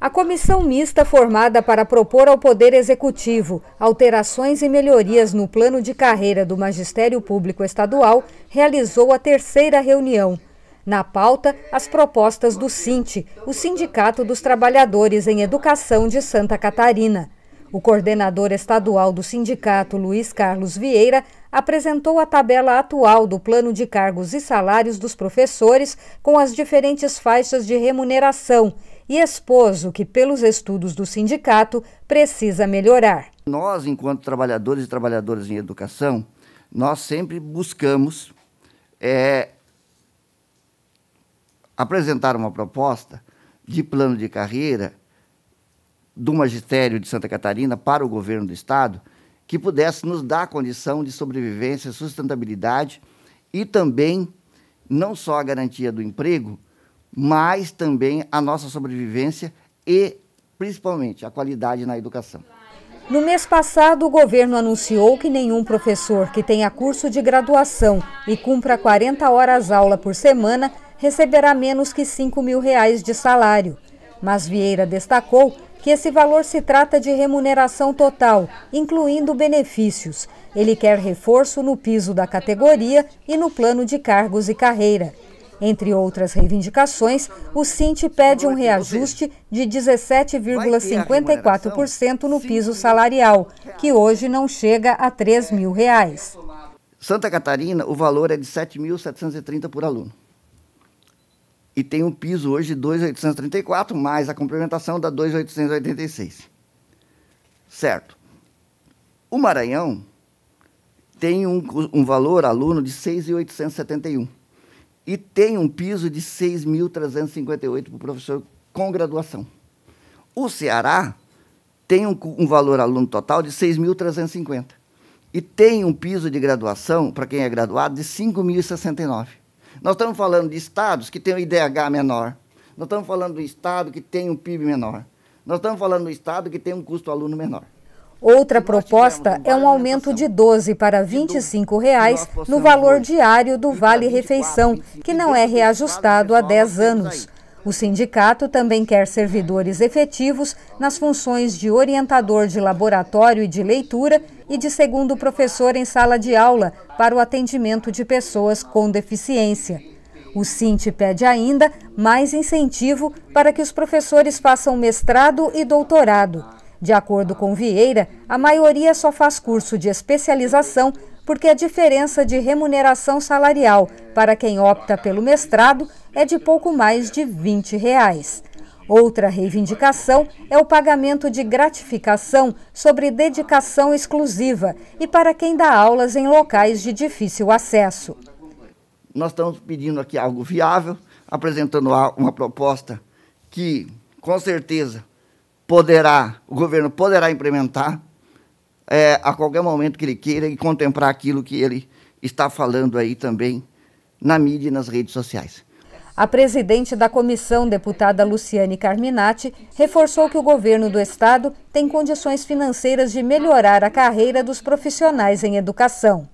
A comissão mista formada para propor ao Poder Executivo alterações e melhorias no plano de carreira do Magistério Público Estadual realizou a terceira reunião. Na pauta, as propostas do SINTE, o Sindicato dos Trabalhadores em Educação de Santa Catarina. O coordenador estadual do sindicato, Luiz Carlos Vieira, apresentou a tabela atual do plano de cargos e salários dos professores com as diferentes faixas de remuneração e expôs o que, pelos estudos do sindicato, precisa melhorar. Nós, enquanto trabalhadores e trabalhadoras em educação, nós sempre buscamos é, apresentar uma proposta de plano de carreira do magistério de Santa Catarina para o governo do estado que pudesse nos dar condição de sobrevivência, sustentabilidade e também não só a garantia do emprego, mas também a nossa sobrevivência e principalmente a qualidade na educação. No mês passado, o governo anunciou que nenhum professor que tenha curso de graduação e cumpra 40 horas aula por semana receberá menos que 5 mil reais de salário. Mas Vieira destacou que esse valor se trata de remuneração total, incluindo benefícios. Ele quer reforço no piso da categoria e no plano de cargos e carreira. Entre outras reivindicações, o Cinti pede um reajuste de 17,54% no piso salarial, que hoje não chega a 3 mil reais. Santa Catarina, o valor é de 7.730 por aluno e tem um piso hoje de 2.834 mais a complementação da 2.886. Certo. O Maranhão tem um, um valor aluno de 6.871 e tem um piso de 6.358 para o professor com graduação. O Ceará tem um, um valor aluno total de 6.350 e tem um piso de graduação, para quem é graduado, de 5.069. Nós estamos falando de estados que têm um IDH menor. Nós estamos falando do estado que tem um PIB menor. Nós estamos falando do estado que tem um custo aluno menor. Outra proposta é um aumento de 12 para R$ 25 reais no valor diário do Vale Refeição, que não é reajustado é há 10 anos. O sindicato também quer servidores efetivos nas funções de orientador de laboratório e de leitura e de segundo professor em sala de aula para o atendimento de pessoas com deficiência. O Cinti pede ainda mais incentivo para que os professores façam mestrado e doutorado. De acordo com Vieira, a maioria só faz curso de especialização porque a diferença de remuneração salarial para quem opta pelo mestrado é de pouco mais de 20 reais. Outra reivindicação é o pagamento de gratificação sobre dedicação exclusiva e para quem dá aulas em locais de difícil acesso. Nós estamos pedindo aqui algo viável, apresentando uma proposta que, com certeza, poderá, o governo poderá implementar é, a qualquer momento que ele queira e contemplar aquilo que ele está falando aí também na mídia e nas redes sociais. A presidente da comissão, deputada Luciane Carminati, reforçou que o governo do estado tem condições financeiras de melhorar a carreira dos profissionais em educação.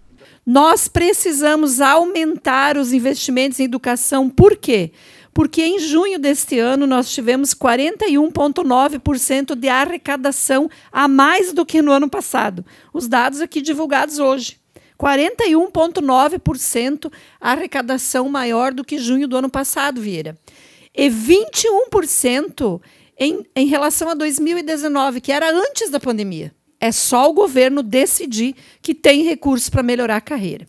Nós precisamos aumentar os investimentos em educação. Por quê? Porque em junho deste ano nós tivemos 41,9% de arrecadação a mais do que no ano passado. Os dados aqui divulgados hoje. 41,9% arrecadação maior do que junho do ano passado, Vieira. E 21% em, em relação a 2019, que era antes da pandemia. É só o governo decidir que tem recursos para melhorar a carreira.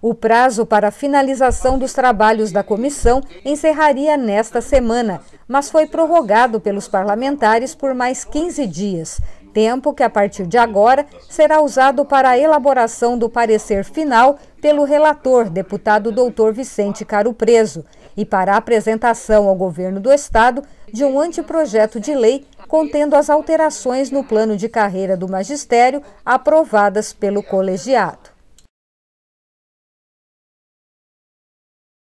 O prazo para a finalização dos trabalhos da comissão encerraria nesta semana, mas foi prorrogado pelos parlamentares por mais 15 dias tempo que a partir de agora será usado para a elaboração do parecer final pelo relator, deputado doutor Vicente Caro Preso, e para a apresentação ao governo do Estado de um anteprojeto de lei contendo as alterações no plano de carreira do magistério aprovadas pelo colegiado.